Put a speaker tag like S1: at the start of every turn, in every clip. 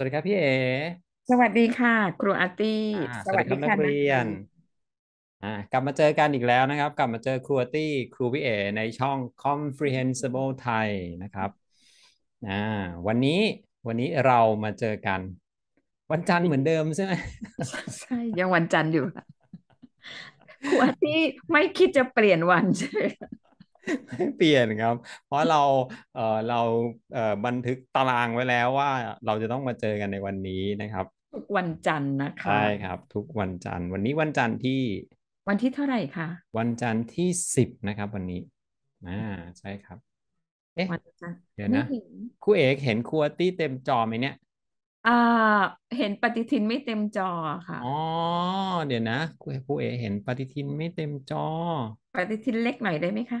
S1: สวัสดีครับพี่เอ
S2: สวัสดีค่ะ ครูอาร์ตี้อ่าสสวัวัสสดีีครับนักเรียน
S1: อ่ากลับมาเจอกันอีกแล้วนะครับ กลับมาเจอครูอาร์ตี้ครูพี่เอในช่อง Comprehensible Thai นะครับ อ่า วันนี้วันนี้เรามาเจอกัน วันจันทร์เหมือนเดิมใช่ไหมใช่ยังวันจันทร์อยู่ค่ะ
S2: รูอาร์ตี้ไม่คิดจะเปลี่ยนวันใช่ไหม
S1: ไม่เปลี่ยนครับ เพราะเราเออเราเออบันทึกตารางไว้แล้วว่าเราจะต้องมาเจอกันในวันนี้นะครับ
S2: ทุกวันจันทร์นะคะใช่
S1: ครับ ทุกวันจันทร์วันนี้วันจันทร์ที่
S2: วันที่เท่าไหร่คะ
S1: วันจันทร์ที่สิบนะครับวันนี้อ่าใช่ครับ
S2: เอ๊ะเดี๋ยวนะ
S1: ครูเอกเห็นครัวตี้เต็มจอไหมเนี่ย
S2: อ่าเห็นปฏิทินไม่เต็มจอค่ะ
S1: อ๋อเดี๋ยวนะคุูเอ้เอเห็น ปฏิทินไม่เต็มจอ
S2: ปฏิทินเล็กหน่อยได้ไหมคะ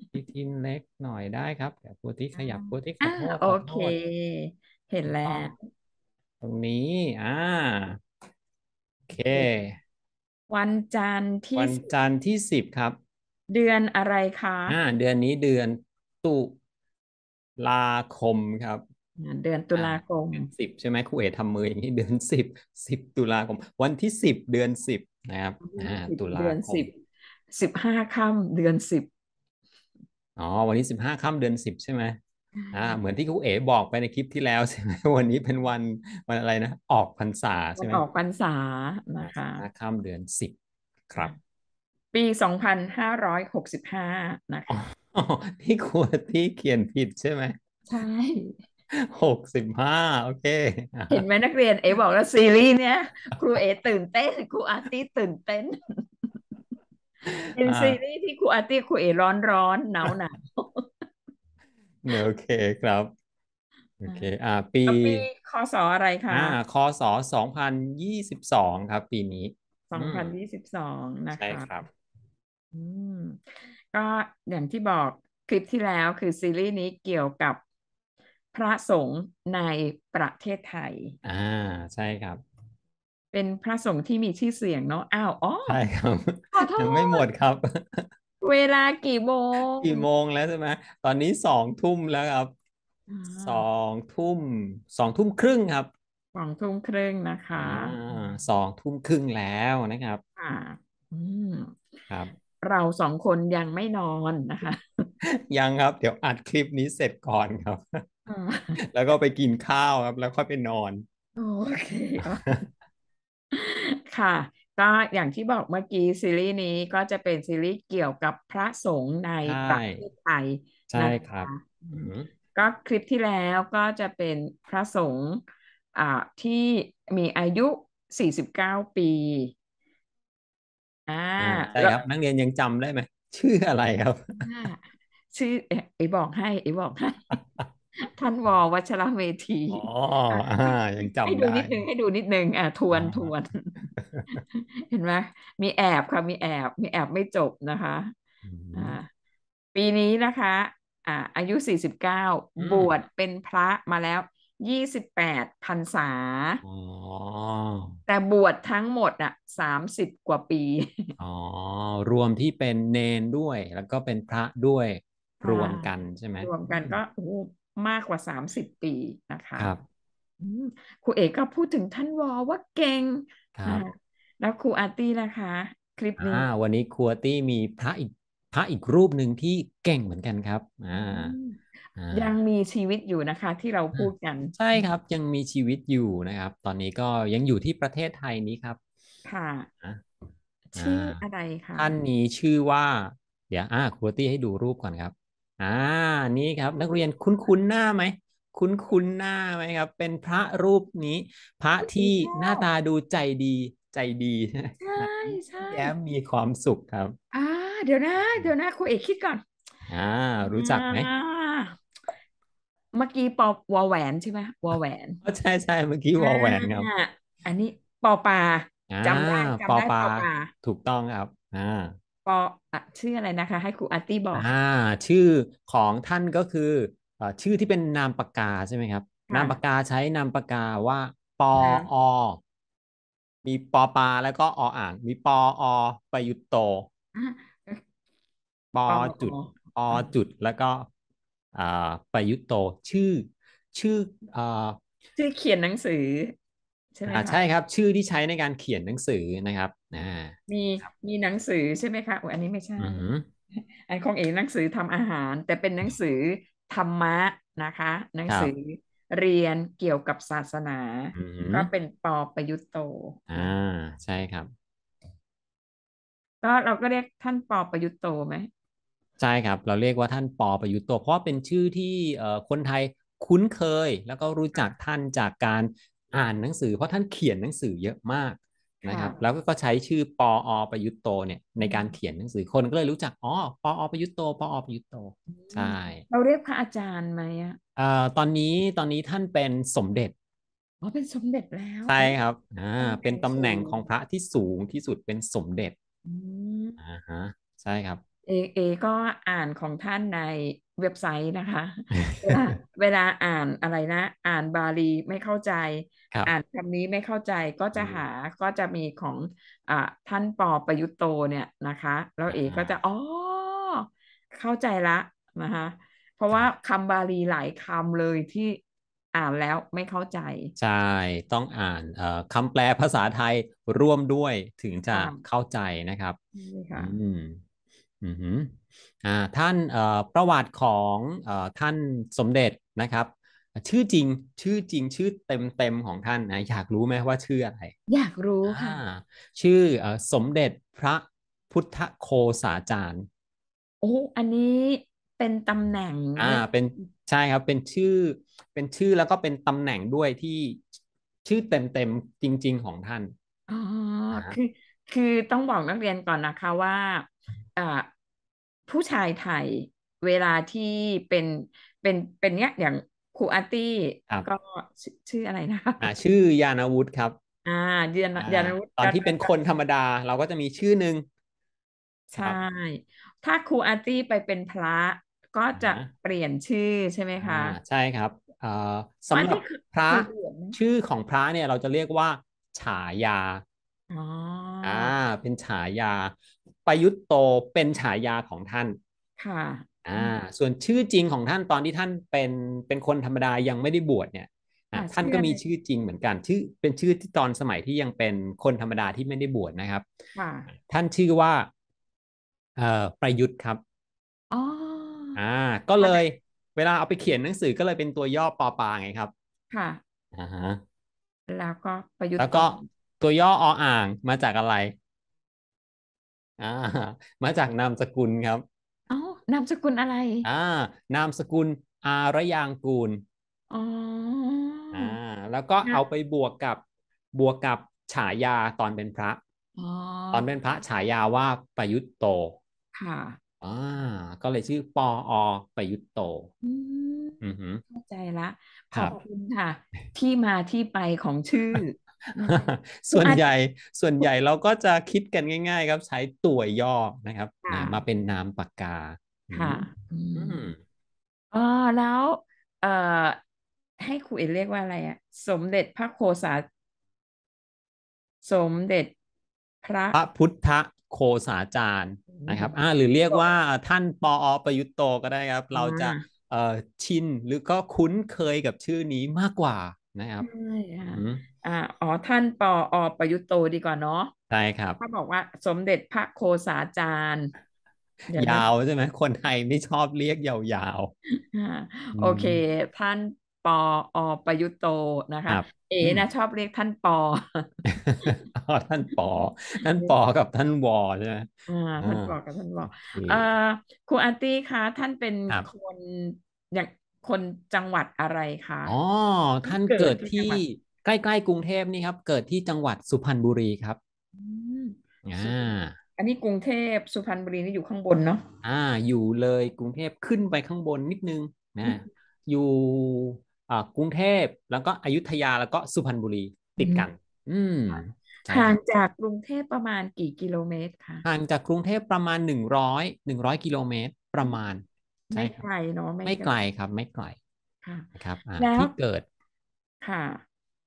S1: ปฏิทินเล็กหน่อยได้ครับเดี๋ยวคูติ๊ขยับคูติ๊กขอ่โทษโอ
S2: ขอโทเคษเห็นแล้ว
S1: ตรงนี้อ่าโอเค
S2: วันจันทร์ที่ วัน
S1: จันทร์ที่สิบครับ
S2: เดือนอะไรคะอ่
S1: า เดือนนี้เดือนตุลาคมครับ
S2: เดือนตุลาคมเดือ
S1: นสิบใช่ไหมครูเอ๋ทำมืออย่างนี้เดือนสิบสิบตุลาคมวันที่สิบเดือนสิบนะครับอ่าตุลาคมเดือนสิบ
S2: สิบห้าค่ำเดือนสิบ
S1: อ๋อวันนี้สิบห้าค่ำเดือนสิบใช่ไหมอ่าเหมือนที่ครูเอ๋บอกไปในคลิปที่แล้วใช่ไหมวันนี้เป็นวันวันอะไรนะออกพรรษาใช่ไหมออกพรรษานะคะค่ำเดือนสิบครับ
S2: ปีสองพันห้าร้อยหกสิบห้า
S1: นะคะพี่ครูที่เขียนผิดใช่ไหมใช่หกสิบห้าโอเคเห
S2: ็นไหมนักเรียนเอบอกแล้วซีรีส์เนี้ยครูเอ ตื่นเต้นครูอาร์ตี้ตื่นเต้น เป็นซีรีส์ที่ครูอาร์ตี้ครูเอร้อนร้อนหนาวหนาว
S1: โอเคครับโอเคอ่าปีค
S2: ศอะไรคะอ่า
S1: คศสองพันยี่สิบสองครับปีนี้สองพัน
S2: ยี่สิบสองนะคะ ใช่ครับ อืมก็อย่างที่บอกคลิปที่แล้วคือซีรีส์นี้เกี่ยวกับพระสงฆ์ในประเทศไทย
S1: อ่า ใช่ครับ
S2: เป็นพระสงฆ์ที่มีชื่อเสียงเนาะอ้าวอ๋อ
S1: ใช่ครับยังไม่หมดครับ
S2: เวลากี่โมง กี่
S1: โมงแล้วใช่ไหมตอนนี้สองทุ่มแล้วครับสองทุ่มสองทุ่มครึ่งครับ สองทุ่มครึ่งนะคะสองทุ่มครึ่งแล้วนะครับอ่าครับ
S2: เราสองคนยังไม่นอนนะคะ
S1: ยังครับเดี๋ยวอัดคลิปนี้เสร็จก่อนครับแล้วก็ไปกินข้าวครับ แล้วค่อยไปนอน
S2: โอเค ค่ะ ก็อย่างที่บอกเมื่อกี้ซีรีส์นี้ก็จะเป็นซีรีส์เกี่ยวกับพระสงฆ์ในประเทศไทยใช่ครับก็คลิปที่แล้วก็จะเป็นพระสงฆ์ที่มีอายุ 49 ปีอ่าอ่าใช่แ้ครับ
S1: นักเรียนยังจำได้ไหม ชื่ออะไรครับ
S2: ชื่อไอ้เอ๋บอกให้เอ๋บอกให้ท่านวอวัชระเมธีอ
S1: ๋อยังจำได้ให้ดูนิดนึ
S2: งให้ดูนิดนึงอ่ะทวนทวน เห็นไหมมีแอบค่ะมีแอบ มีแอบไม่จบนะคะอ่าปีนี้นะคะ อ่า อายุสี่สิบเก้าบวชเป็นพระมาแล้วยี่สิบแปดพรรษาแต่บวชทั้งหมดอ่ะสามสิบกว่าปี
S1: อ๋อรวมที่เป็นเนนด้วยแล้วก็เป็นพระด้วยรวมกันใช่ไหมรวม
S2: กันก็มากกว่าสามสิบปีนะคะครับครูเอกก็พูดถึงท่านวอว่าเก่งครับ แล้วครูอาร์ตี้นะคะ คลิปนี้
S1: วันนี้ครูอาร์ตี้มีพระอีกพระอีกรูปหนึ่งที่เก่งเหมือนกันครับอ่ายัง
S2: มีชีวิตอยู่นะคะที่เราพูดกัน ใช่ค
S1: รับ ยังมีชีวิตอยู่นะครับ ตอนนี้ก็ยังอยู่ที่ประเทศไทยนี้ครับ ค่ะชื่อ
S2: อะไรคะท่านนี้
S1: ชื่อว่า เดี๋ยวอ่าครูอาตี้ให้ดูรูปก่อนครับอ่านี่ครับนักเรียนคุ้นๆหน้าไหมคุ้นๆหน้าไหมครับ เป็นพระรูปนี้ พระที่หน้าตาดูใจดีใจดีใช่ใช่แย้มมีความสุขครับ
S2: อ่าเดี๋ยวนะเดี๋ยวนะครูเอกคิดก่อน
S1: อ่ารู้จักไหม
S2: เมื่อกี้ปอวอแหวนใช่ไหมวอแหวน
S1: ใช่ใช่เมื่อกี้วอแหวนครับอันนี้ปอปลาจำได้จำได้ปอปลาถูกต้องครับอ่า
S2: ปอชื่ออะไรนะคะให้ครูอาร์ตี้บอก อ
S1: ่า ชื่อของท่านก็คือ ชื่อที่เป็นนามปากกาใช่ไหมครับ นามปากกาใช้นามปากกาว่า ปออมีปอปาแล้วก็ออ่างมีปออ ประยุตโตปอจุดอจุดแล้วก็ อ่าประยุตโต ชื่อ ชื่ออ่าชื่อเขียนหนังสือ
S2: ใช่ไหมคะใช่ครับ
S1: ชื่อที่ใช้ในการเขียนหนังสือนะครับน่าม
S2: ีมีหนังสือใช่ไหมคะออันนี้ไม่ใช่อันของเองหนังสือทำอาหาร แต่เป็นหนังสือธรรมะนะคะ หนังสือเรียนเกี่ยวกับศาสนา ก็เป็นปอประยุตโต
S1: อ่าใช่ครับ
S2: ก็เราก็เรียกท่านปอประยุตโตไหม
S1: ใช่ครับ เราเรียกว่าท่านปอประยุตโตเพราะเป็นชื่อที่คนไทยคุ้นเคย แล้วก็รู้จักท่านจากการอ่านหนังสือเพราะ ท่านเขียนหนังสือเยอะมากนะครับ แล้วก็ใช้ชื่อปออประยุตโตเนี่ย ในการเขียนหนังสือคนก็เลยรู้จักอ๋อปออประยุตโตปออประยุตโตใช่
S2: เราเรียกพระอาจารย์ไหมอ่ะ
S1: เอ่อตอนนี้ตอนนี้ท่านเป็นสมเด็จ
S2: อ๋อเป็นสมเด็จแล้ว
S1: ใช่ครับอ่าเป็นตำแหน่งของพระที่สูงที่สุดเป็นสมเด็จอ่าฮะใช่ครับ
S2: เอเอ ก็อ่านของท่าน ในเว็บไซต์นะคะ เวลาอ่านอะไรนะอ่านบาลีไม่เข้าใจอ่านคำนี้ไม่เข้าใจก็จะหาก็จะมีของอท่านปอประยุตโตเนี่ยนะคะแล้วเอกก็จะอ๋อเข้าใจละนะคะเพราะว่าคำบาลีหลายคำเลยที่อ่านแล้วไม่เข้าใจ
S1: ใช่ต้องอ่านคำแปลภาษาไทยร่วมด้วยถึงจะเข้าใจนะครับใช่ค่ะท่านประวัติของท่านสมเด็จนะครับ ชื่อจริงชื่อจริง ชื่อเต็มเต็มของท่านนะอยากรู้ไหมว่าชื่ออะไร
S2: อยากรู้ค่ะ
S1: ชื่อสมเด็จพระพุทธโคสาจารย์
S2: โอ้อันนี้เป็นตำแหน่ง อ่า
S1: เป็นใช่ครับเป็นชื่อเป็นชื่อแล้วก็เป็นตำแหน่งด้วยที่ชื่อเต็มเต็มจริง ๆ ของท่าน
S2: อ๋อคือคือต้องบอกนักเรียนก่อนนะคะว่าผู้ชายไทยเวลาที่เป็นเป็นเป็นเนี้ยอย่างครูอาร์ตี้ก็ชื่ออะไรนะ
S1: อ่า ชื่อยานาวุฒิครับ
S2: อ่าเดือนยานวุฒิตอนที่เ
S1: ป็นคนธรรมดาเราก็จะมีชื่อหนึ่ง
S2: ใช่ ถ้าครูอาร์ตี้ไปเป็นพระ ก็จะเปลี่ยนชื่อใช่ไหมคะ
S1: ใช่ครับสำหรับพระชื่อของพระเนี่ย เราจะเรียกว่า ฉายาอ๋ออ่าเป็นฉายาประยุทธ์โตเป็นฉายาของท่าน ค่ะ อ่า ส่วนชื่อจริงของท่านตอนที่ท่านเป็นเป็นคนธรรมดายังไม่ได้บวชเนี่ยท่านก็มีชื่อจริงเหมือนกัน ชื่อเป็นชื่อที่ตอนสมัยที่ยังเป็นคนธรรมดาที่ไม่ได้บวชนะครับท่านชื่อว่าเออประยุทธ์ครับอ๋อ่า ก็เลยเวลาเอาไปเขียนหนังสือก็เลยเป็นตัวย่อปอปาไงครับ ค่ะอ่าฮะ
S2: แล้วก็ประยุทธ์ แล้วก็
S1: ตัวย่อออ่างมาจากอะไรอ่ามาจากนามสกุลครับ
S2: อ๋อนามสกุลอะไร
S1: อ่านามสกุลอารยางกูลอ๋ออ่าแล้วก็เอาไปบวกกับบวกกับฉายาตอนเป็นพระอตอนเป็นพระฉายาว่าประยุตโต ค่ะอ่าก็เลยชื่อปออประยุตโต
S2: อืมเข้าใจละขอบคุณค่ะ ที่มาที่ไปของชื่อ
S1: ส่วนใหญ่ ส่วนใหญ่เราก็จะคิดกันง่าย ๆ ครับใช้ตัวย่อนะครับ มาเป็นนามปากกา ค่ะ
S2: อ๋อแล้ว เอ่อ ให้ครูเอเรียกว่าอะไรอ่ะ สมเด็จพระโคสา สมเด็จพระพระพ
S1: ุทธโคสาจารย์นะครับอ่าหรือเรียกว่าท่านปออประยุตโตก็ได้ครับ เราจะเอ่อชินหรือก็คุ้นเคยกับชื่อนี้มากกว่านะครับใช่
S2: ค่ะอ่าอ๋อท่านปออประยุตโตดีกว่าเนาะ ใช่ครับถ้าบอกว่า สมเด็จพระโคสาจารย์ ยาว
S1: ใช่ไหมคนไทยไม่ชอบเรียกยาวๆโอเค
S2: ท่านปออประยุตโตนะคะเอ๋นะชอบเรียกท่านปอ
S1: ท่านปอท่านปอกับท่านวอใช่ไหมท่านปอกับท่านวอเอ่
S2: อครูอาร์ตี้คะท่านเป็นคนอย่างคนจังหวัดอะไรคะ อ๋อ ท่านเกิดที่ใกล้ๆกรุงเทพนี่ครับ
S1: เกิดที่จังหวัดสุพรรณบุรีครับอ่า
S2: อันนี้กรุงเทพสุพรรณบุรีนี่อยู่ข้างบนเ
S1: นาะ อ่า อยู่เลยกรุงเทพขึ้นไปข้างบนนิดนึงนะ อยู่อ่ากรุงเทพแล้วก็อยุธยาแล้วก็สุพรรณบุรีติดกัน อืม
S2: ห่างจากกรุงเทพประมาณกี่กิโลเมตร
S1: คะห่างจากกรุงเทพประมาณหนึ่งร้อยหนึ่งร้อยกิโลเมตรประมาณไม่ไก
S2: ลเนาะไม่ไกลครับ ไม่ไกลค่ะ
S1: นะครับที่เกิดค่ะ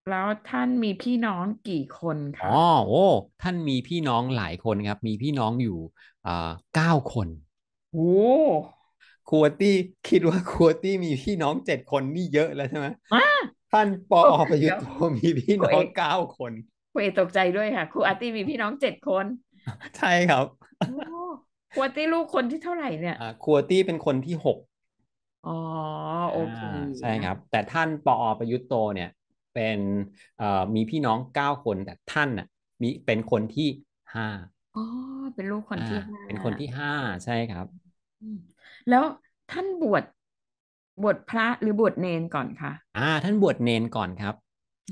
S2: แล้วท่านมีพี่น้องกี่คนคะอ๋อ
S1: โอ้ท่านมีพี่น้องหลายคนครับ มีพี่น้องอยู่อ่าเก้าคนโอ้ครัวตี้คิดว่าครัวตี้มีพี่น้องเจ็ดคนนี่เยอะแล้วใช่ไหมท่านปอประยุทธ์มีพี่น้องเก้าคน
S2: ครูเอตกใจด้วยค่ะครูอาร์ตี้มีพี่น้องเจ็ดคนใช่ครับคัวตี้ลูกคนที่เท่าไหร่เนี่ย อ่า
S1: คัวตี้เป็นคนที่หก
S2: อ๋อ โอเค ใช่คร
S1: ับ แต่ท่านปอประยุทธ์โตเนี่ย เป็นอ่มีพี่น้องเก้าคน แต่ท่านอ่ะ มีเป็นคนที่ห้า
S2: อ๋อ เป็นลูกคนที่ห้าเป็นคนที
S1: ่ห้าใช่ครับ
S2: แล้วท่านบวช บวชพระหรือบวชเนนก่อนคะ
S1: อ่า ท่านบวชเนนก่อนครับ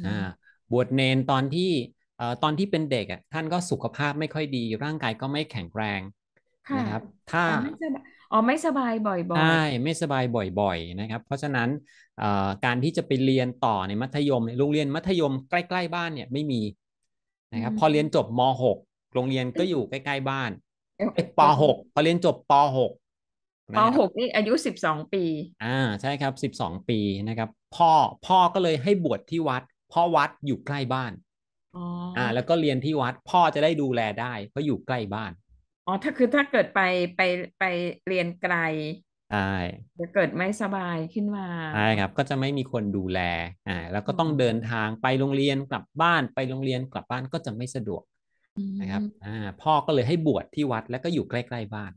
S1: อ่า บวชเนนตอนที่อ่ตอนที่เป็นเด็กอ่ะ ท่านก็สุขภาพไม่ค่อยดี ร่างกายก็ไม่แข็งแรงคะนะครับถ้าไม่
S2: สบายอ๋อไม่สบายบ่อยๆใช่
S1: ไม่สบายบ่อย ๆ นะครับ เพราะฉะนั้นการที่จะไปเรียนต่อในมัธยมโรงเรียนมัธยมใกล้ ๆ บ้านเนี่ยไม่มีนะครับ พอเรียนจบม .6 โรงเรียนก็อยู่ใกล้ ๆบ้านป .6 พอเรียนจบป .6 ป .6
S2: นี่อายุ12ปี
S1: อ่าใช่ครับ12ปีนะครับ พ่อพ่อก็เลยให้บวชที่วัดพ่อวัดอยู่ใกล้บ้าน
S2: อ๋ออ่า แ
S1: ล้วก็เรียนที่วัดพ่อจะได้ดูแลได้เพราะอยู่ใกล้บ้าน
S2: อ๋อถ้าคือถ้าเกิดไปไปไปเรียนไกลใช่จะเกิดไม่สบายขึ้นมา ใช
S1: ่ครับ ก็จะไม่มีคนดูแล อ่า แล้วก็ต้องเดินทางไปโรงเรียนกลับบ้าน ไปโรงเรียนกลับบ้านก็จะไม่สะดวกนะครับ อ่า พ่อก็เลยให้บวชที่วัด แล้วก็อยู่ใกล้ ๆ บ้าน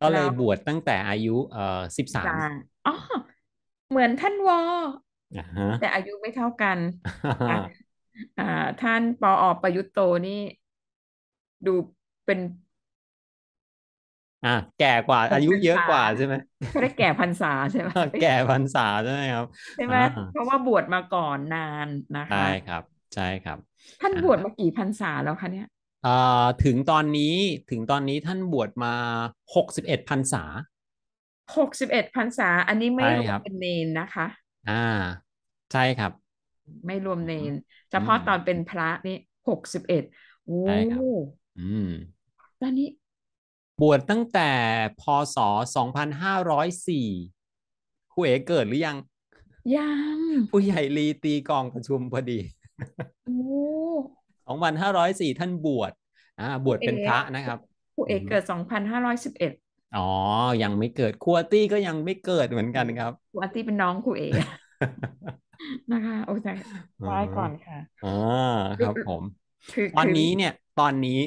S1: ก็เลยบวชตั้งแต่อายุ เอ่อสิบสามอ๋อ
S2: เหมือนท่านวอแต่อายุไม่เท่ากัน อ่า ท่านปออประยุตโตนี่ดูเป็น
S1: อ่ะแก่กว่าอายุเยอะกว่าใช่ไหม
S2: ไขาแก่พรรษาใช่ไหมแก่พ
S1: รรษาใช่ไหมครับใช่ไหมเ
S2: พราะว่าบวชมาก่อนนานนะคะใช
S1: ่ครับใช่ครับ
S2: ท่านบวชมากี่พรรษาแล้วคะเนี่ย
S1: อ่าถึงตอนนี้ถึงตอนนี้ท่านบวชมาหกสิบเอ็ดพรรษา
S2: หกสิบเอ็ดพรรษา อันนี้ไม่รวมเป็นเนนนะคะ
S1: อ่าใช่ครับ
S2: ไม่รวมเนนเฉพาะตอนเป็นพระนี่หกสิบเอ็ดโอ้ตอนนี้
S1: บวชตั้งแต่พศ 2504 ครูเอ๋เกิดหรือยัง ยัง ผู้ใหญ่ลีตีกองประชุมพอดีโอ้น5 0 4 ท่านบวชอ่าบวชเป็นพระนะครับ ครูเอ๋เกิด 2511 อ๋อ ยังไม่เกิดครูตี้ก็ยังไม่เกิดเหมือนกันครับ
S2: ครูตี้เป็นน้องครูเอ๋นะคะ โอเคไว้ก่อนค่ะ
S1: อ่าครับผมตอนนี้เนี่ย ตอนนี้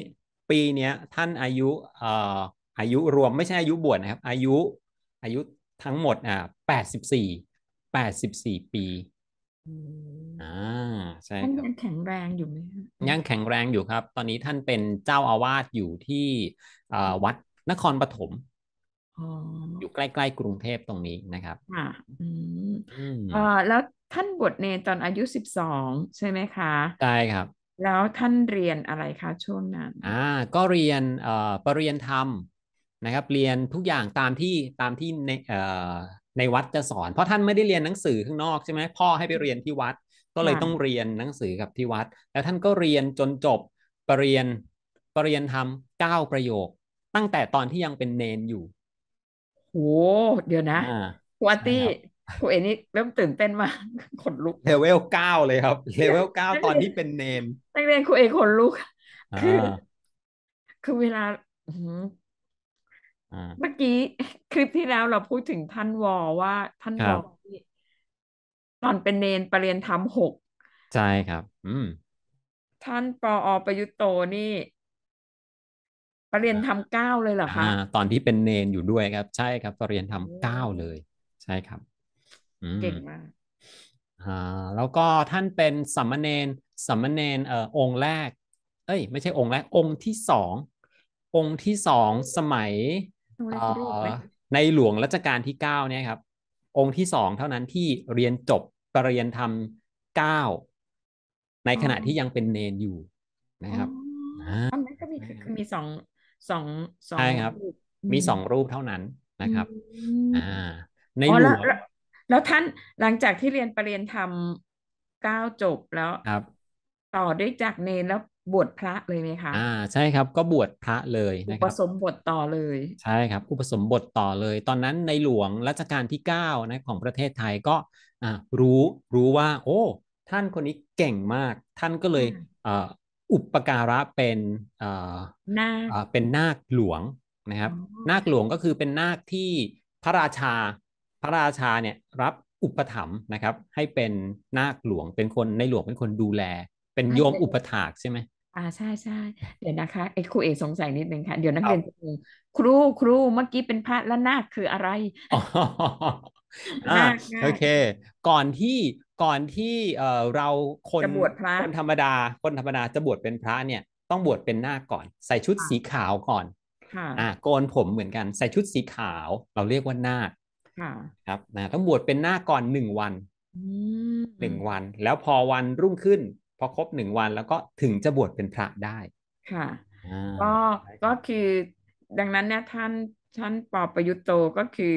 S1: ปีเนี้ยท่านอายุเอ่ออายุรวมไม่ใช่อายุบวชนะครับ อายุอายุทั้งหมดอ่าแปดสิบสี่แปดสิบสี่ปีอ่าใช่ท่านย
S2: ังแข็งแรงอยู่ไหม
S1: ยังแข็งแรงอยู่ครับ ตอนนี้ท่านเป็นเจ้าอาวาสอยู่ที่วัดนครปฐมอยู่ใกล้ ๆ กรุงเทพตรงนี้นะครับ อ่าอืมอ่า
S2: แล้วท่านบวชเนตอนอายุสิบสองใช่ไหมค
S1: ะใช่ครับ
S2: แล้วท่านเรียนอะไรคะช่วงนั้น
S1: อ่า ก็เรียนเอ่อปรริยนธรรมนะครับ เรียนทุกอย่างตามที่ตามที่ในเอ่อในวัดจะสอนเพราะท่านไม่ได้เรียนหนังสือข้างนอกใช่ไหมพ่อให้ไปเรียนที่วัดก็เลยต้องเรียนหนังสือกับที่วัด แล้วท่านก็เรียนจนจบปรริยนปรริยนธรรมเก้าประโยค ตั้งแต่ตอนที่ยังเป็นเนนอยู่โหเดี๋ยวนะ
S2: วัตตี้โอ้เอ็นี่เริ่มตื่นเต้นมากขนลุก
S1: เลเวลเก้าเลยครับเลเวลเก้าตอนที่เป็นเนม
S2: นักเรียนคุูเอขนลุกคือคือเวลาเมื่อกี้ คลิปที่แล้วเราพูดถึงท่านวอ ว่าท่านวอตอนเป็นเนน ปรเรียนธรรมหก
S1: ใช่ครับ อืม
S2: ท่านปออประยุตโตนี่ ปรเรียนธรรมเก้าเลยเหรอคะอ
S1: ตอนที่เป็นเนนอยู่ด้วยครับ ใช่ครับปรเรียนธรรมเก้าเลย ใช่ครับเก่งมาก อ่า แล้วก็ท่านเป็นสัมมเนนสัมมเนนเอ่อองค์แรก เอ้ย ไม่ใช่องค์แรก องค์ที่สอง องค์ที่สองสมัยในหลวงรัชกาลที่เก้าเนี่ยครับ องค์ที่สองเท่านั้นที่เรียนจบ ปรริญญาธรรมเก้า ในขณะที่ยังเป็นเนนอยู่นะครับอัน
S2: นั้นก็มีคือมีสองสองสองใช่ครับ มีสอง
S1: รูปเท่านั้นนะครับ อ่า ในหลวง
S2: แล้วท่านหลังจากที่เรียนปรริญญาธรรมเก้าจบแล้วครับต่อด้วยจากเนรแล้วบวชพระเลยไหมคะอ่
S1: าใช่ครับก็บวชพระเลยนะครับอุปส
S2: มบทต่อเลย
S1: ใช่ครับอุปสมบทต่อเลย ตอนนั้นในหลวงรัชกาลที่เก้านะของประเทศไทยก็อ่ารู้รู้ว่า โอ้ ท่านคนนี้เก่งมาก ท่านก็เลยอ่าอุปการะเป็นอ่นาคเป็นนาคหลวงนะครับ นาคหลวงก็คือเป็นนาคที่พระราชาพระราชาเนี่ยรับอุปถัมภ์นะครับ ให้เป็นนาคหลวงเป็นคนในหลวงเป็นคนดูแล เป็นโยมอุปถากใช่ไหม
S2: อ่าใช่ใช่เดี๋ยวนะคะไอ้ครูเอกสงสัยนิดนึงค่ะ เดี๋ยวนักเรียนจะงงครูครูเมื่อกี้เป็นพระและนาคคืออะไร
S1: โอเค ก่อนที่ก่อนที่เอ่อเราคนคนธรรมดาคนธรรมดาจะบวชเป็นพระเนี่ย ต้องบวชเป็นนาคก่อน ใส่ชุดสีขาวก่อนค่ะอ่าโกนผมเหมือนกัน ใส่ชุดสีขาว เราเรียกว่านาคครับนะต้องบวชเป็นหน้าก่อนหนึ่งวัน หนึ่งวัน แล้วพอวันรุ่งขึ้น พอครบหนึ่งวัน แล้วก็ถึงจะบวชเป็นพระได้ ค่ะ ก็
S2: ก็คือ ดังนั้นเนี่ยท่านท่านปอประยุตโตก็คือ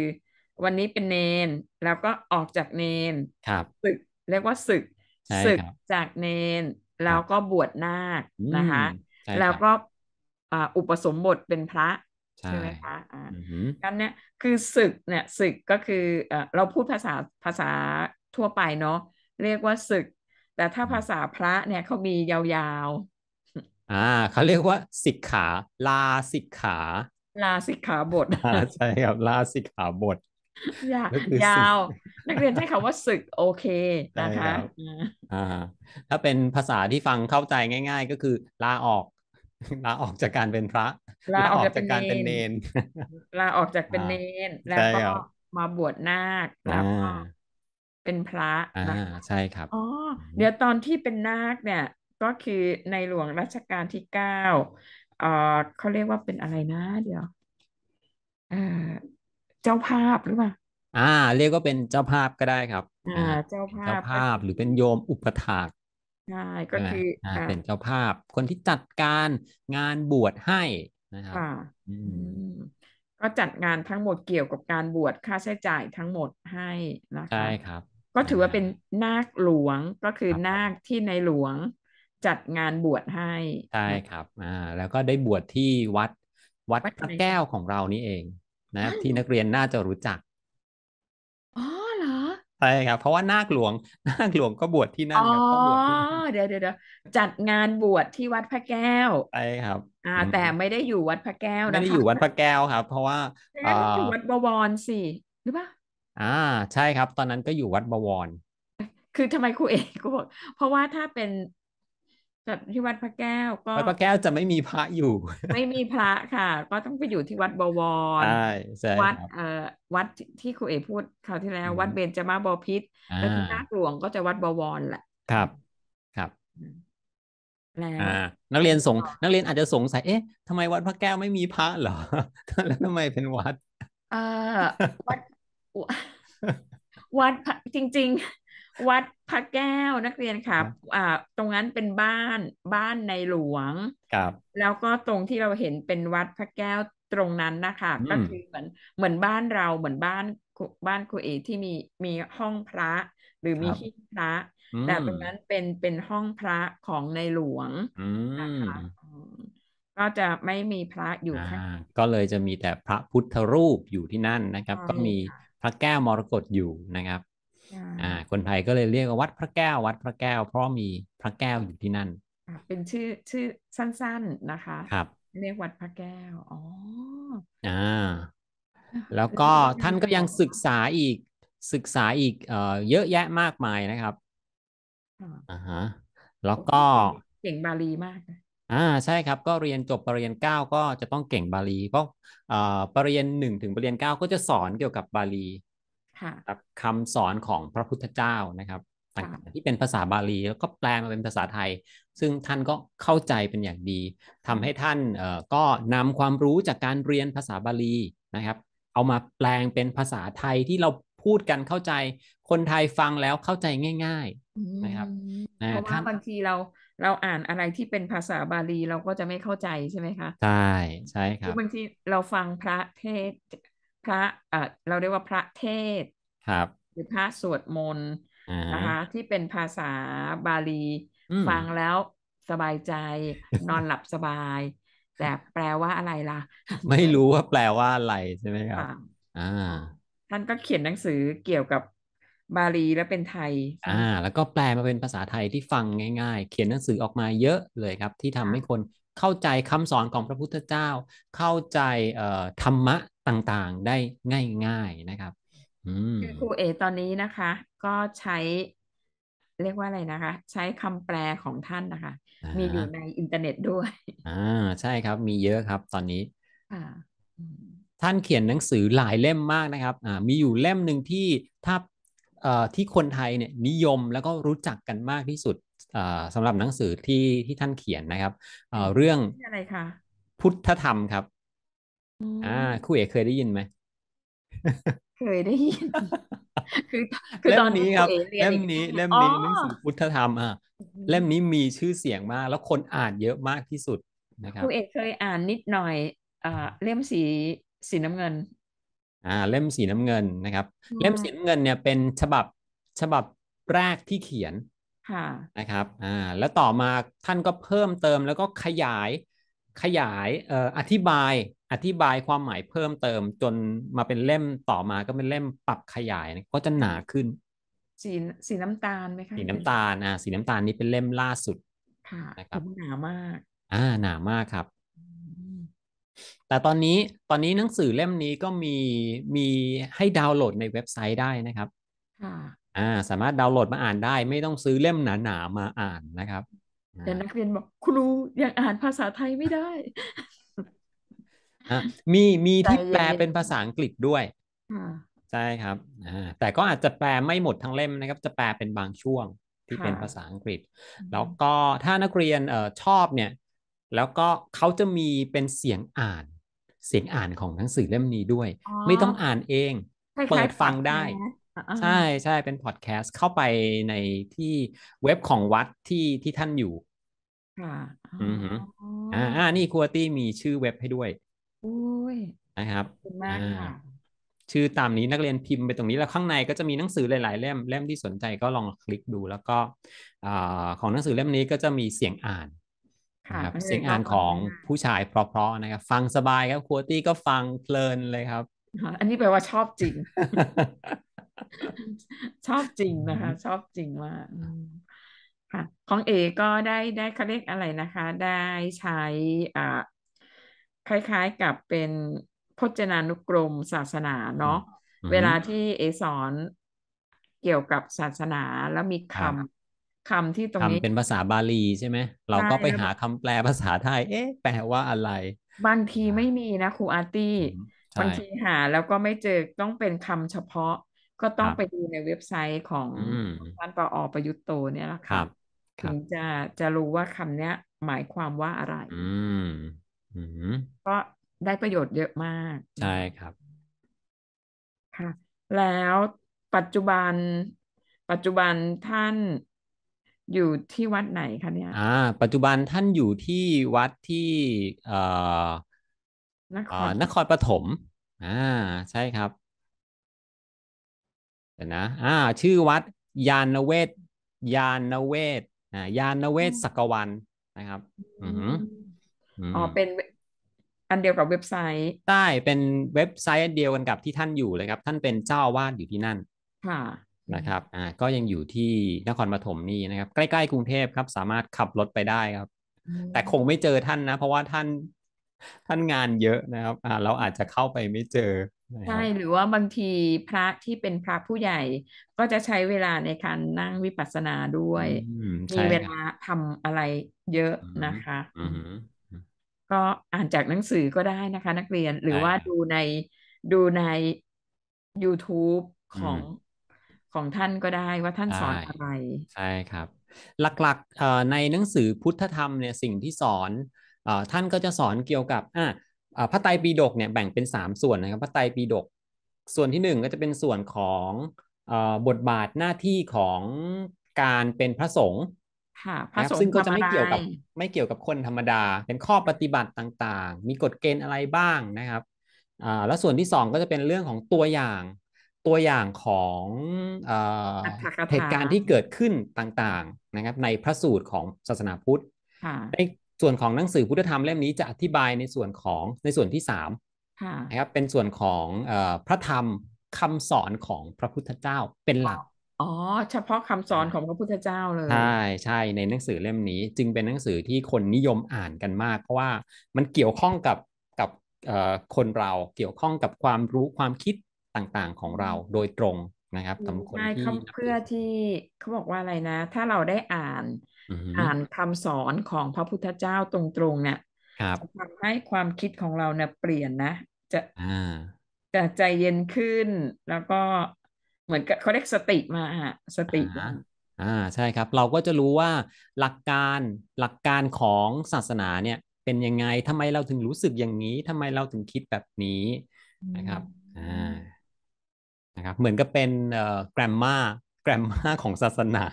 S2: วันนี้เป็นเนน แล้วก็ออกจากเนนครับศึก เรียกว่าศึกศึกจากเนน แล้วก็บวชนาค นะคะ แล้วก็อุปสมบทเป็นพระใช่ไหมคะอ่าคำนี้คือศึกเนี่ยศึกก็คือเราพูดภาษาภาษาทั่วไปเนาะเรียกว่าศึก แต่ถ้าภาษาพระเนี่ยเขามียาว
S1: ๆอ่าเขาเรียกว่าสิกขา ลาสิกขา
S2: ลาสิกขาบท
S1: ใช่ครับลาสิกขาบท
S2: ยายาวนักเรียนใช้คำว่าศึกโอเคนะคะ
S1: อ่าถ้าเป็นภาษาที่ฟังเข้าใจง่ายๆ ก็คือลาออกลาออกจากการเป็นพระ ลาออกจากการเป็นเนน
S2: ลาออกจากเป็นเนน แล้วก็มาบวชนาคแล้วก็เป็นพระอ
S1: ่า ใช่ครับ
S2: อ๋อ เดี๋ยวตอนที่เป็นนาคเนี่ย ก็คือในหลวงรัชกาลที่เก้าเขาเรียกว่าเป็นอะไรนะ เดี๋ยว เจ้าภาพหรือเปล่า
S1: อ่า เรียกว่าเป็นเจ้าภาพก็ได้ครับ อ่า
S2: เจ้าภาพเจ้าภ
S1: าพหรือเป็นโยมอุปถาก
S2: ใช่ก็คือเป็นเ
S1: จ้าภาพคนที่จัดการงานบวชให้นะครับ
S2: ก็จัดงานทั้งหมดเกี่ยวกับการบวชค่าใช้จ่ายทั้งหมดให้นะคะใช่ครับ ก็ถือว่าเป็นนาคหลวงก็คือนาคที่ในหลวงจัดงานบวชให้
S1: ใช่ครับอ่าแล้วก็ได้บวชที่วัดวัดพระแก้วของเรานี่เองนะที่นักเรียนน่าจะรู้จักใช่ครับเพราะว่านาคหลวงนาคหลวงก็บวชที่นั่นครับก็
S2: บวชอ๋อเดี๋ยวเดี๋ยวจัดงานบวชที่วัดพระแก้วใช่ครับ อ่า แต่ไม่ได้อยู่วัดพระแก้วนะไม่ได้อยู่วัดพร
S1: ะแก้วครับ เพราะว่าอยู่วัด
S2: บวรสิหรือเปล่า
S1: อ่า ใช่ครับ ตอนนั้นก็อยู่วัดบวร
S2: คือทำไมครูเอกกูบอกเพราะว่าถ้าเป็นจัดที่วัดพระแก้วก็วัดพระแก้
S1: วจะไม่มีพระอยู่ ไ
S2: ม่มีพระค่ะก็ต้องไปอยู่ที่วัดบวรใช่วัดเอ่อวัดที่ครูเอพูดคราวที่แล้ว วัดเบญจมาบพิษแล้วที่นาหลวงก็จะวัดบวรแหละ
S1: ครับ ครับนักเรียนสงนักเรียนอาจจะสงสัยเอ๊ะทำไมวัดพระแก้วไม่มีพระเหรอแล้วทำไมเป็นวัด
S2: เอ่อวัดวัดจริงวัดพระแก้วนักเรียนครับอ่า ตรงนั้นเป็นบ้านบ้านในหลวง ครับ แล้วก็ตรงที่เราเห็นเป็นวัดพระแก้วตรงนั้นนะคะ ก็คือเหมือนเหมือนบ้านเราเหมือนบ้านบ้านครูเอที่มีมีห้องพระหรือมีที่พระแต่ตรงนั้นเป็นเป็นห้องพระของในหลวงนะคะก็จะไม่มีพระอยู่ค้า
S1: ก็เลยจะมีแต่พระพุทธรูปอยู่ที่นั่นนะครับ ก็มีพระแก้วมรกตอยู่นะครับอ่าคนไทยก็เลยเรียกว่าวัดพระแก้ว วัดพระแก้ว เพราะมีพระแก้วอยู่ที่นั่น
S2: เป็นชื่อชื่อสั้นๆนะคะ ครับเรียกวัดพระแก้ว อ๋อ
S1: อ่า แล้วก็ท่านก็ยังศึกษาอีกศึกษาอีกเอ่อเยอะแยะมากมายนะครับอ่าฮะแล้วก็
S2: เก่งบาลีมาก
S1: อ่า ใช่ครับ ก็เรียนจบปรริญญาเก้าก็จะต้องเก่งบาลี เพราะเอ่อปรริญญาหนึ่งถึงปรริญญาเก้าก็จะสอนเกี่ยวกับบาลีค่ะคํำสอนของพระพุทธเจ้านะครับ ต่างๆที่เป็นภาษาบาลี แล้วก็แปลมาเป็นภาษาไทย ซึ่งท่านก็เข้าใจเป็นอย่างดี ทำให้ท่านก็นำความรู้จากการเรียนภาษาบาลีนะครับ เอามาแปลงเป็นภาษาไทยที่เราพูดกันเข้าใจคนไทยฟังแล้วเข้าใจง่ายๆนะครับเพราะว่า
S2: บางทีเราเราอ่านอะไรที่เป็นภาษาบาลีเราก็จะไม่เข้าใจใช่ไหมคะใช
S1: ่ใช่ครับบา
S2: งทีเราฟังพระเทศพระเออเราเรียกว่าพระเทศครับหรือพระสวดมนต์นะคะที่เป็นภาษาบาลี ฟังแล้วสบายใจ นอนหลับสบาย แต่แปลว่าอะไรล่ะ
S1: ไม่รู้ว่าแปลว่าอะไรใช่ไหมครับอ่า
S2: ท่านก็เขียนหนังสือเกี่ยวกับบาลีและเป็นไทย
S1: อ่าแล้วก็แปลมาเป็นภาษาไทยที่ฟังง่าย ๆ เขียนหนังสือออกมาเยอะเลยครับ ที่ทำให้คนเข้าใจคำสอนของพระพุทธเจ้า เข้าใจธรรมะต่างๆได้ง่ายๆนะครับคือ
S2: ครูเอ ตอนนี้นะคะก็ใช้ เรียกว่าอะไรนะคะใช้คำแปลของท่านนะคะ มีอยู่ในอินเทอร์เน็ตด้วย
S1: อ่าใช่ครับ มีเยอะครับ ตอนนี้ท่านเขียนหนังสือหลายเล่มมากนะครับอ่ามีอยู่เล่มหนึ่งที่ถ้าที่คนไทยเนี่ยนิยมแล้วก็รู้จักกันมากที่สุดสำหรับหนังสือที่ที่ท่านเขียนนะครับเรื่องอะไรคะพุทธธรรมครับอ่าคู่เอกเคยได้ยินไหม
S2: เคยได้ยิน คือคือตอนนี้ครับเล่มนี้เล่มนี้หนังสือ
S1: พุทธธรรมอ่ะเล่มนี้มีชื่อเสียงมาก แล้วคนอ่านเยอะมากที่สุดนะครับครณเอ
S2: กเคยอ่านนิดหน่อยอ่าเล่มสีสีน้ำเงิน
S1: อ่า เล่มสีน้ำเงินนะครับ เล่มสีน้ำเงินเนี่ยเป็นฉบับฉบับแรกที่เขียน ค่ะนะครับ อ่า แล้วต่อมาท่านก็เพิ่มเติมแล้วก็ขยาย ขยายเอ่ออธิบายอธิบายความหมายเพิ่มเติมจนมาเป็นเล่มต่อมาก็เป็นเล่มปรับขยายก็จะหนาขึ้น
S2: สีสีน้ำตาลไหมคะสีน้ำต
S1: าลอ่าสีน้ำตาลนี้เป็นเล่มล่าสุด
S2: ค่ะนะครับหนามาก
S1: อ่าหนามากครับ แต่ตอนนี้ตอนนี้หนังสือเล่มนี้ก็มีมีให้ดาวน์โหลดในเว็บไซต์ได้นะครับ ค่ะ อ่า สามารถดาวน์โหลดมาอ่านได้ ไม่ต้องซื้อเล่มหนาหนามาอ่านนะครับแต่
S2: นักเรียนบอกครูยังอ่านภาษาไทยไม่ได้
S1: มีมีที่แปลเป็นภาษาอังกฤษด้วยใช่ครับ แต่ก็อาจจะแปลไม่หมดทั้งเล่มนะครับ จะแปลเป็นบางช่วงที่เป็นภาษาอังกฤษ แล้วก็ถ้านักเรียนชอบเนี่ย แล้วก็เขาจะมีเป็นเสียงอ่าน เสียงอ่านของหนังสือเล่มนี้ด้วย ไม่ต้องอ่านเองเปิดฟังได้ ใช่ใช่เป็นพอดแคสต์เข้าไปในที่เว็บของวัดที่ที่ท่านอยู่อ่าอ่านี่ครัวตี้มีชื่อเว็บให้ด้วยอุ้ย นะครับขอบ
S2: คุณมากค่ะ
S1: ชื่อตามนี้นักเรียนพิมพ์ไปตรงนี้แล้วข้างในก็จะมีหนังสือหลายๆเล่มเล่มที่สนใจก็ลองคลิกดู แล้วก็ของหนังสือเล่มนี้ก็จะมีเสียงอ่าน
S2: ครับเสียงอ่านของ
S1: ผู้ชายเพราะๆนะครับฟังสบายครับครัวตี้ก็ฟังเพลินเลยครับ
S2: อันนี้แปลว่าชอบจริง ชอบจริงนะคะ ชอบจริงมากค่ะ ของเอ ก็ได้ได้เขาเรียกอะไรนะคะ ได้ใช้อ่าคล้ายๆ กับเป็นพจนานุกรมศาสนา เนาะ เวลาที่เอสอนเกี่ยวกับศาสนาแล้วมีคำคำที่ตรงนี้เป็น
S1: ภาษาบาลีใช่ไหมเราก็ไปหาคำแปลภาษาไทย เอ๊ะแปลว่าอะไร
S2: บางทีไม่มีนะครูอาร์ตี้บางทีหาแล้วก็ไม่เจอต้องเป็นคำเฉพาะ ก็ต้องไปดูในเว็บไซต์ของท่านปออประยุตโตเนี่ยแหละครับถึงจะจะรู้ว่าคำเนี้ยหมายความว่าอะไร อืมก็ได้ประโยชน์เยอะมาก ใช่ครับค่ะแล้วปัจจุบัน ปัจจุบันท่านอยู่ที่วัดไหนคะเนี่ย
S1: อ่า ปัจจุบันท่านอยู่ที่วัดที่เอ่อนครนครปฐมอ่า ใช่ครับเดี๋ยวนะอ่า ชื่อวัดยานเวทยานเวทอ่ายานเวทสักวันนะครับ อืออ๋อเป็นอันเดียวกับเว็บไซต์ใช่เป็นเว็บไซต์เดียวกันกับที่ท่านอยู่เลยครับ ท่านเป็นเจ้าวาดอยู่ที่นั่นค่ะนะครับอ่าก็ยังอยู่ที่นครปฐมนี่นะครับ ใกล้ๆกรุงเทพครับสามารถขับรถไปได้ครับ แต่คงไม่เจอท่านนะเพราะว่าท่านท่านงานเยอะนะครับ อ่า เราอาจจะเข้าไปไม่เจอ ใช่
S2: หรือว่าบางทีพระที่เป็นพระผู้ใหญ่ก็จะใช้เวลาในการนั่งวิปัสสนาด้วยมีเวลาทำอะไรเยอะนะคะก็อ่านจากหนังสือก็ได้นะคะนักเรียนหรือว่าดูในดูใน YouTube ของของท่านก็ได้ว่าท่านสอนอะไร
S1: ใช่ครับหลักๆในหนังสือพุทธธรรมเนี่ยสิ่งที่สอนอท่านก็จะสอนเกี่ยวกับอ่าพระไตรปิฎกเนี่ยแบ่งเป็น 3 ส่วนนะครับพระไตรปิฎกส่วนที่ 1 ก็จะเป็นส่วนของบทบาทหน้าที่ของการเป็นพระสงฆ์
S2: ค่ะซึ่งก็จะไม่เกี่ยวกับ
S1: ไม่เกี่ยวกับคนธรรมดา เป็นข้อปฏิบัติต่างๆ มีกฎเกณฑ์อะไรบ้างนะครับอ่าแล้วส่วนที่สองก็จะเป็นเรื่องของตัวอย่างตัวอย่างของเหตุการณ์ที่เกิดขึ้นต่างๆนะครับในพระสูตรของศาสนาพุทธในส่วนของหนังสือพุทธธรรมเล่มนี้จะอธิบายในส่วนของในส่วนที่สามนะครับเป็นส่วนของพระธรรมคำสอนของพระพุทธเจ้าเป็นหลัก
S2: อ๋อเฉพาะคำสอนของพระพุทธเจ้าเลย ใช
S1: ่ใช่ในหนังสือเล่มนี้จึงเป็นหนังสือที่คนนิยมอ่านกันมากเพราะว่ามันเกี่ยวข้องกับกับคนเราเกี่ยวข้องกับความรู้ความคิดต่าง ๆของเราโดยตรงนะครับสำหรับคนที่เ
S2: พื่อที่เขาบอกว่าอะไรนะ ถ้าเราได้อ่านอ่านคำสอนของพระพุทธเจ้าตรงๆเนี่ยจะทำให้ความคิดของเราเนี่ยเปลี่ยนนะ จะจะใจเย็นขึ้น แล้วก็เหมือนเขาเรียกสติมาฮะสติ
S1: อ่าใช่ครับ เราก็จะรู้ว่า หลักการหลักการของศาสนาเนี่ย เป็นยังไงทำไมเราถึงรู้สึกอย่างนี้ทำไมเราถึงคิดแบบนี้นะครับอ่านะครับ เหมือนกับเป็นเอ่อแกรมมาแกรมมาของศาสนา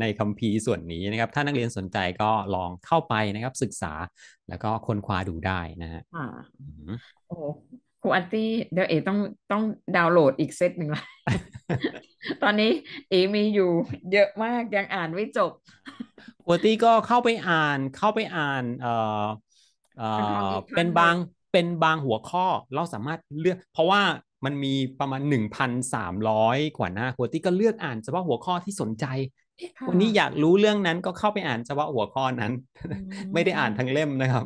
S1: ในคัมภีร์ส่วนนี้นะครับ ถ้านักเรียนสนใจก็ลองเข้าไปนะครับ ศึกษาแล้วก็ค้นคว้าดูได้นะฮะ
S2: ครูอันตี้เดี๋ยวเอต้องต้องดาวน์โหลดอีกเซตหนึ่งละตอนนี้เอมีอยู่เยอะมากยังอ่านไม่จบ
S1: ครูอันตี้ก็เข้าไปอ่านเข้าไปอ่าน เอ่อ เอ่อ เป็นบาง เป็นบางหัวข้อเราสามารถเลือก เพราะว่ามันมีประมาณ 1,300กว่าหน้าครูตี้ก็เลือกอ่านเฉพาะหัวข้อที่สนใจวันนี้อยากรู้เรื่องนั้นก็เข้าไปอ่านเฉพาะหัวข้อนั้น ไม่ได้อ่านทั้งเล่มนะครับ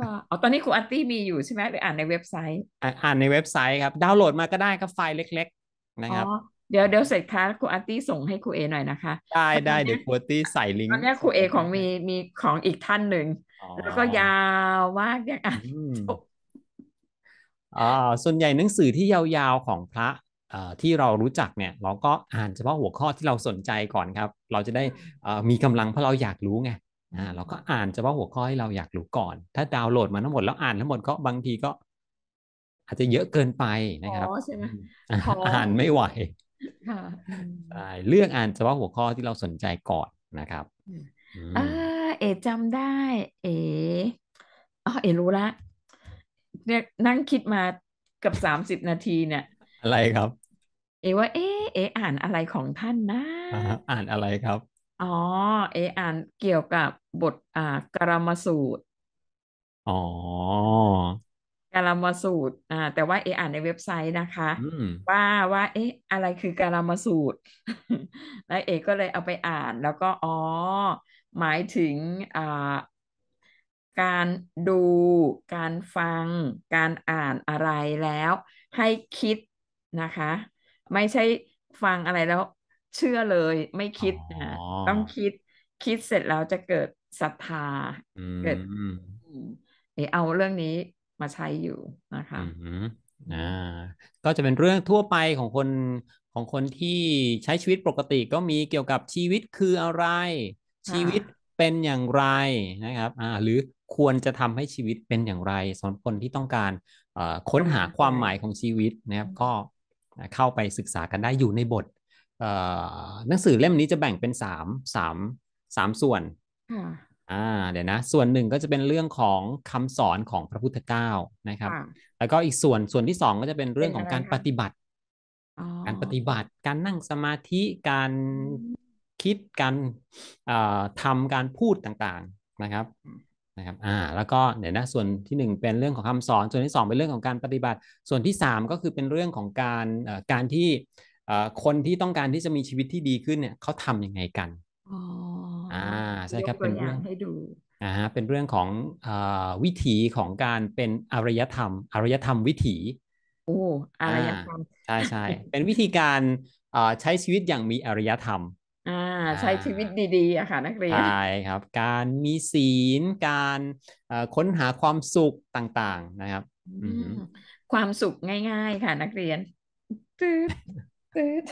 S1: อ๋อ
S2: ตอนนี้ครูอัตตี้มีอยู่ใช่ไหมหรืออ่านในเว็บไซต์
S1: อ่านในเว็บไซต์ครับดาวน์โหลดมาก็ได้
S2: ครับไฟล์เล็กๆ นะครับ เดี๋ยวเดี๋ยวเสร็จค่ะครูอัตตี้ส่งให้ครูเอหน่อยนะคะได้
S1: ได้เดี๋ยวครูอัตตี้ใส่ลิงก์ตอนนี
S2: ้ครูเอ ของมีมีของอีกท่านหนึ่ง แล้วก็ยาวมากอย่างอ่านจบ
S1: อ่าส่วนใหญ่หนังสือที่ยาวๆของพระที่เรารู้จักเนี่ย เราก็อ่านเฉพาะหัวข้อที่เราสนใจก่อนครับ เราจะได้มีกำลังเพราะเราอยากรู้ไงเราก็อ่านเฉพาะหัวข้อที่เราอยากรู้ก่อน ถ้าดาวน์โหลดมาทั้งหมดแล้วอ่านทั้งหมดก็บางทีก็ อาจจะเยอะเกินไปนะครับอ่านไม่ไหวเลือกอ่านเฉพาะหัวข้อที่เราสนใจก่อนนะครับ
S2: เอ๋จำได้เอ๋อ๋อเอ๋รู้ละเนี่ยนั่งคิดมากับสามสิบนาทีเนี่ย อะไรครับเอว่าเอเออ่านอะไรของท่านนะ
S1: อ่านอะไรครับ
S2: อ๋อ เอ อ่านเกี่ยวกับบทอ่ากรมสูตร อ๋อกรลมสูตร อ่าแต่ว่าเอ อ่านในเว็บไซต์นะคะว่าว่า เอ๊ะอะไรคือกรลมสูตรแล้วเอก็เลยเอาไปอ่าน แล้วก็อ๋อหมายถึงอ่าการดูการฟังการอ่านอะไรแล้ว ให้คิดนะคะไม่ใช่ฟังอะไรแล้วเชื่อเลยไม่คิดนะต้องคิดคิดเสร็จแล้วจะเกิดศรัทธาเกิดเอาเรื่องนี้มาใช้อยู่
S1: นะคะอ่าก็จะเป็นเรื่องทั่วไปของคนของคนที่ใช้ชีวิตปกติ ก็มีเกี่ยวกับชีวิตคืออะไรชีวิตเป็นอย่างไรนะครับอ่าหรือควรจะทำให้ชีวิตเป็นอย่างไรสำหรับคนที่ต้องการค้นหาความหมายของชีวิตนะครับก็เข้าไปศึกษากันได้อยู่ในบทหนังสือเล่มนี้จะแบ่งเป็นสามสามสามส่วนอ่าเดี๋ยวนะส่วนหนึ่งก็จะเป็นเรื่องของคำสอนของพระพุทธเจ้านะครับ แล้วก็อีกส่วนส่วนที่สองก็จะเป็นเรื่องของการปฏิบัติการปฏิบัติการนั่งสมาธิการคิดการทำการพูดต่างๆนะครับนะครับ อ่า แล้วก็ เดี๋ยวนะ ส่วนที่ 1 เป็นเรื่องของคำสอน ส่วนที่ 2 เป็นเรื่องของการปฏิบัติ ส่วนที่ 3 ก็คือเป็นเรื่องของการการที่คนที่ต้องการที่จะมีชีวิตที่ดีขึ้นเนี่ยเขาทํำยังไงกัน อ๋อ อ่า ใช่ครับ เป็นเรื่องให้ดู อ่าเป็นเรื่องของอวิถีของการเป็นอารยธรรม อารยธรรมวิถีโอ้อารยธรรม ใช่ใช่เป็นวิธีการใช้ชีวิตอย่างมีอารยธรรม
S2: อ่าใช้ชีวิตดีๆอะค่ะ นักเรียนใช
S1: ่ครับ การมีศีลการค้นหาความสุขต่างๆนะครับ
S2: ความสุขง่าย ๆค่ะ นักเรียนตืดตืด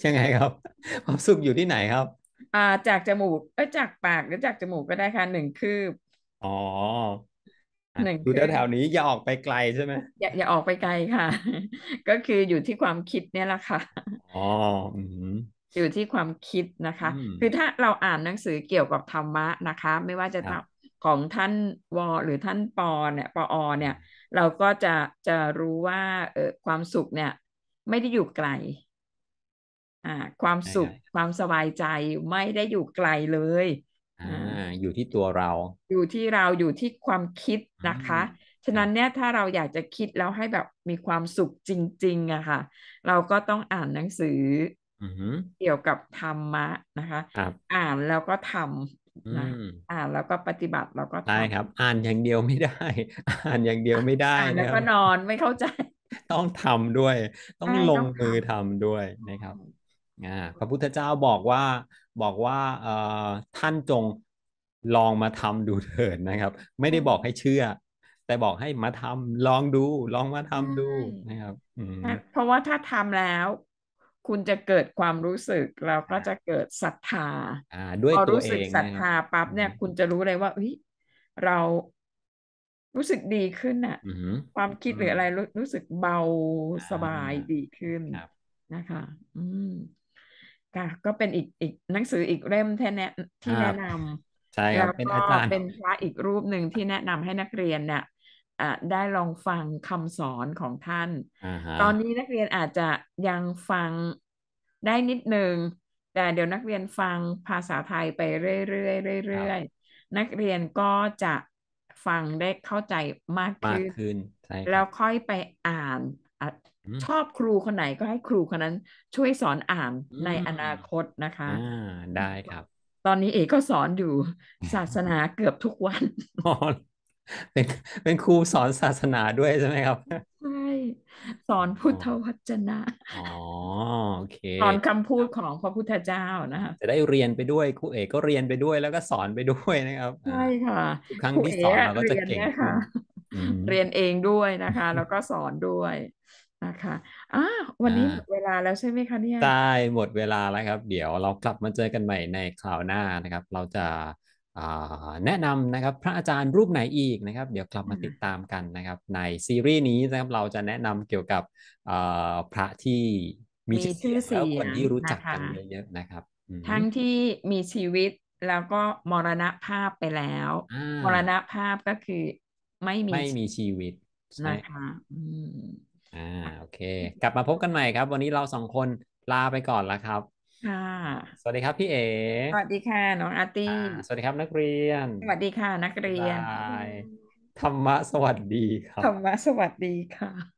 S1: ใช่ไงครับ ความสุขอยู่ที่ไหนครับ
S2: อ่าจากจมูกเอ้จากปากหรือจากจมูกก็ได้ค่ะหนึ่งคืบอ๋อหนึ่งอยู่แถวๆ
S1: นี้อย่าออกไปไกลใช่ไหม
S2: อย่าอย่าออกไปไกลค่ะ ก็คืออยู่ที่ความคิดเนี่ยแหละค่ะ
S1: อ๋ออย
S2: ู่ที่ความคิดนะคะ คือถ้าเราอ่านหนังสือเกี่ยวกับธรรมะนะคะ ไม่ว่าจะของท่านวอหรือท่านปอเนี่ย ปออเนี่ย เราก็จะจะรู้ว่าเออความสุขเนี่ย ไม่ได้อยู่ไกล อ่า ความสุขความสบายใจ ไม่ได้อยู่ไกลเลย
S1: อ่าอยู่ที่ตัวเรา
S2: อยู่ที่เราอยู่ที่ความคิดนะคะ ฉะนั้นเนี่ยถ้าเราอยากจะคิดแล้วให้แบบมีความสุขจริงๆอะค่ะ เราก็ต้องอ่านหนังสือเกี่ยวกับธรรมะนะคะคอ่านแล้วก็ทำนะอ่านแล้วก็ปฏิบัติแล้วก็
S1: ใช่ครับ อ่านอย่างเดียวไม่ได้ อ่านอย่างเดียวไม่ได้อ่านแล้วก็น
S2: อนไม่เข้าใจ
S1: ต้องทำด้วย ต้องลงมือทำด้วยนะครับอ่าพระพุทธเจ้าบอกว่าบอกว่าเอ่อท่านจงลองมาทำดูเถิดนะครับ ไม่ได้บอกให้เชื่อ แต่บอกให้มาทำลองดูลองมาทำดูนะครับ
S2: เพราะว่าถ้าทำแล้วคุณจะเกิดความรู้สึกแล้วก็จะเกิดศรัทธา
S1: ด้วยพอรู้สึกศรัทธา
S2: ปั๊บเนี่ยคุณจะรู้เลยว่าเฮ้ยเรารู้สึกดีขึ้นน่ะความคิดหรืออะไรรู้สึกเบาสบายดีขึ้นนะคะอืมก็ก็เป็นอีกอีกหนังสืออีกเล่มที่แนะที่แนะน
S1: ำใช่ครับเป็นอาจารย์เป็น
S2: พระอีกรูปหนึ่งที่แนะนำให้นักเรียนเนี่ยได้ลองฟังคำสอนของท่าน ตอนนี้นักเรียนอาจจะยังฟังได้นิดหนึ่ง แต่เดี๋ยวนักเรียนฟังภาษาไทยไปเรื่อยๆเรื่อยๆนักเรียนก็จะฟังได้เข้าใจมากข
S1: ึ้นนแล้ว
S2: ค่อยไปอ่านชอบครูคนไหนก็ให้ครูคนนั้นช่วยสอนอ่านในอนาคตนะคะได้ครับตอนนี้เอกก็สอนอยู่ศาสนาเกือบทุกวัน
S1: เป็นเป็นครูสอนศาสนาด้วยใช่ไหมครับ
S2: ใช่สอนพุทธวจนะอ๋
S1: อโอเคสอน
S2: คำพูดของพระพุทธเจ้านะคะจ
S1: ะได้เรียนไปด้วยครูเอกก็เรียนไปด้วยแล้วก็สอนไปด้วยนะครับ
S2: ใช่ค่ะครั้งที่สอนเราก็จะเก่งค่ะเรียนเองด้วยนะคะ แล้วก็สอนด้วยนะคะอ้าวันนี้หมดเวลาแล้วใช่ไหมคะเนี่ยใช
S1: ่หมดเวลาแล้วครับ เดี๋ยวเรากลับมาเจอกันใหม่ในคราวหน้านะครับ เราจะแนะนำนะครับพระอาจารย์รูปไหนอีกนะครับ เดี๋ยวกลับมาติดตามกันนะครับ ในซีรีส์นี้นะครับเราจะแนะนำเกี่ยวกับ พระที่มีชื่อเสียงคนที่รู้จักกันเยอะๆนะครับ ทั้งท
S2: ี่มีชีวิตแล้วก็มรณภาพไปแล้วมรณภาพก็คือ ไม่มีไม่มี
S1: ชีวิตนะคะอ่าโอเคกลับมาพบกันใหม่ครับวันนี้เราสองคนลาไปก่อนแล้วครับค่ะ สวัสดีครับพี่เอ๋ สวัส
S2: ดีค่ะ น้องอาร์
S1: ตี้ สวัสดีครับนักเรียน ส
S2: วัสดีค่ะ นักเรียน
S1: ธรรมะสวัสดีครับ ธรร
S2: มะสวัสดีค่ะ